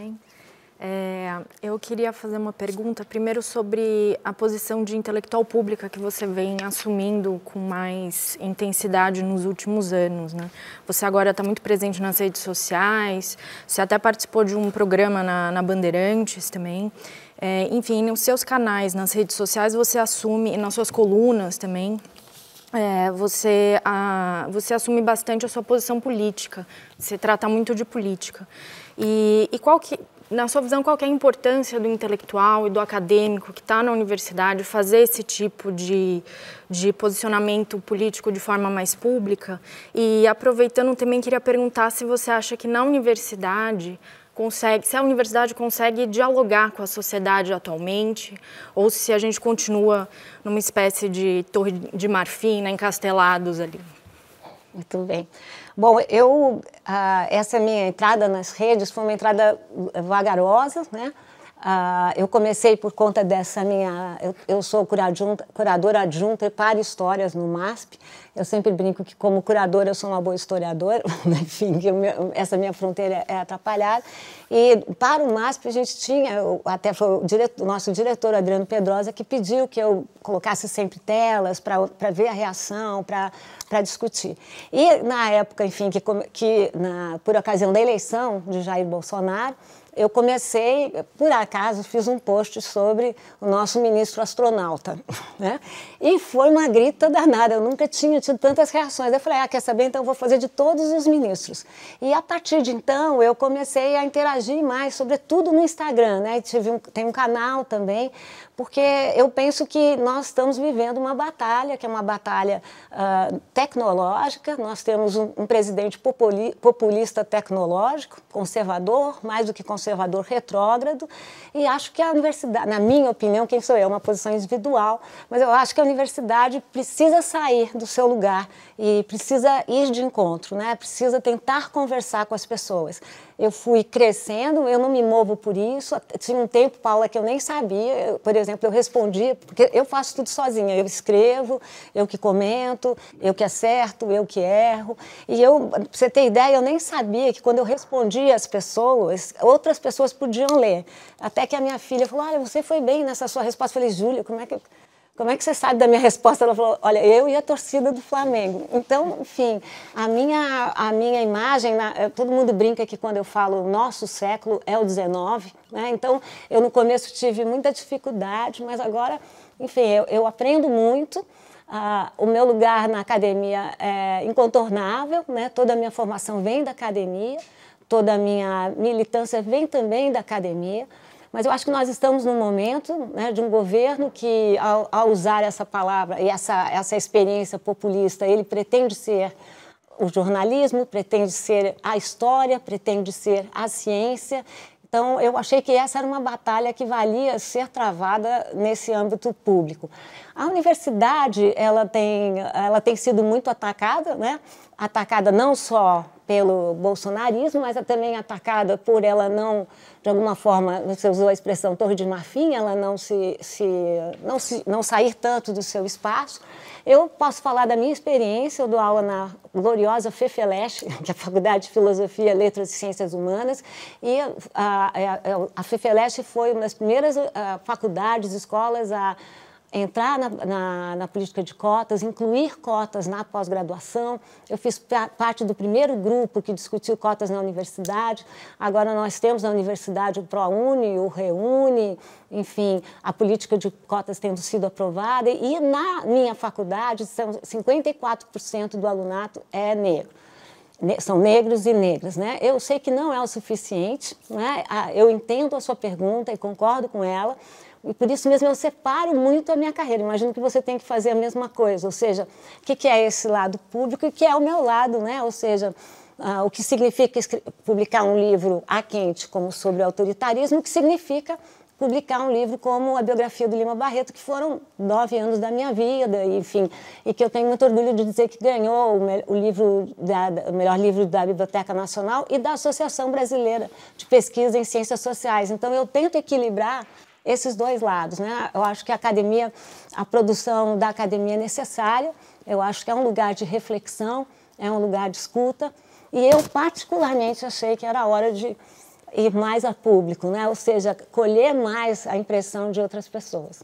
bem. É, eu queria fazer uma pergunta, primeiro sobre a posição de intelectual pública que você vem assumindo com mais intensidade nos últimos anos. Né? Você agora está muito presente nas redes sociais, você até participou de um programa na, na Bandeirantes também. É, enfim, nos seus canais, nas redes sociais, você assume, e nas suas colunas também, é, você, a, você assume bastante a sua posição política, você trata muito de política. E, e qual que, na sua visão, qual é a importância do intelectual e do acadêmico que está na universidade fazer esse tipo de, de posicionamento político de forma mais pública? E aproveitando também, queria perguntar se você acha que na universidade consegue, se a universidade consegue dialogar com a sociedade atualmente, ou se a gente continua numa espécie de torre de marfim, né, encastelados ali. Muito bem. Bom, eu, ah, essa é minha entrada nas redes foi uma entrada vagarosa, né? Uh, eu comecei por conta dessa minha. Eu, eu sou curadora adjunta e para histórias no MASP. Eu sempre brinco que, como curadora, eu sou uma boa historiadora, enfim, que essa minha fronteira é atrapalhada. E para o MASP, a gente tinha, eu, até foi o, o, nosso diretor, Adriano Pedrosa, que pediu que eu colocasse sempre telas para ver a reação, para discutir. E na época, enfim, que, que na, por ocasião da eleição de Jair Bolsonaro, eu comecei, por acaso, fiz um post sobre o nosso ministro astronauta, né? E foi uma grita danada, eu nunca tinha tido tantas reações. Eu falei, ah, quer saber, então vou fazer de todos os ministros. E a partir de então, eu comecei a interagir mais, sobretudo no Instagram, né? Tive um, tem um canal também, porque eu penso que nós estamos vivendo uma batalha, que é uma batalha uh, tecnológica, nós temos um, um presidente populi, populista tecnológico, conservador, mais do que conservador, conservador retrógrado e acho que a universidade, na minha opinião, quem sou eu, é uma posição individual, mas eu acho que a universidade precisa sair do seu lugar e precisa ir de encontro, né? Precisa tentar conversar com as pessoas eu fui crescendo, eu não me movo por isso. Tinha um tempo, Paula, que eu nem sabia. Eu, por exemplo, eu respondia, porque eu faço tudo sozinha. Eu escrevo, eu que comento, eu que acerto, eu que erro. E eu, pra você ter ideia, eu nem sabia que quando eu respondia as pessoas, outras pessoas podiam ler. Até que a minha filha falou: Olha, você foi bem nessa sua resposta. Eu falei: Júlia, como é que. Eu... Como é que você sabe da minha resposta? Ela falou: Olha, eu e a torcida do Flamengo. Então, enfim, a minha, a minha imagem, né, todo mundo brinca que quando eu falo nosso século é o 19, né? Então, eu no começo tive muita dificuldade, mas agora, enfim, eu, eu aprendo muito. Ah, o meu lugar na academia é incontornável, né? toda a minha formação vem da academia, toda a minha militância vem também da academia. Mas eu acho que nós estamos num momento né, de um governo que, ao, ao, usar essa palavra e essa, essa experiência populista, ele pretende ser o jornalismo, pretende ser a história, pretende ser a ciência. Então, eu achei que essa era uma batalha que valia ser travada nesse âmbito público. A universidade, ela tem, ela tem sido muito atacada, né? Atacada não só pelo bolsonarismo, mas é também atacada por ela não, de alguma forma, você usou a expressão torre de marfim, ela não se, se, não se não sair tanto do seu espaço. Eu posso falar da minha experiência, eu dou aula na gloriosa FEFELESH, que é a Faculdade de Filosofia, Letras e Ciências Humanas, e a, a, a FEFELESH foi uma das primeiras a, ah, faculdades, escolas a entrar na, na, na, política de cotas, incluir cotas na pós-graduação. Eu fiz parte do primeiro grupo que discutiu cotas na universidade. Agora nós temos na universidade o ProUni, o Reúne, enfim, a política de cotas tendo sido aprovada. E na minha faculdade, são 54% do alunato é negro são negros e negras, né? Eu sei que não é o suficiente, né? Ah, eu entendo a sua pergunta e concordo com ela, e por isso mesmo eu separo muito a minha carreira. Imagino que você tem que fazer a mesma coisa, ou seja, o que, que, é esse lado público e o que é o meu lado, né? Ou seja, uh, o que significa publicar um livro a quente como sobre autoritarismo, o que significa publicar um livro como a biografia do Lima Barreto, que foram nove anos da minha vida, enfim, e que eu tenho muito orgulho de dizer que ganhou o, o livro da, o melhor livro da Biblioteca Nacional e da Associação Brasileira de Pesquisa em Ciências Sociais. Então eu tento equilibrar esses dois lados. Né? Eu acho que a academia, a produção da academia é necessária, eu acho que é um lugar de reflexão, é um lugar de escuta, e eu particularmente achei que era hora de ir mais a público, né? ou seja, colher mais a impressão de outras pessoas.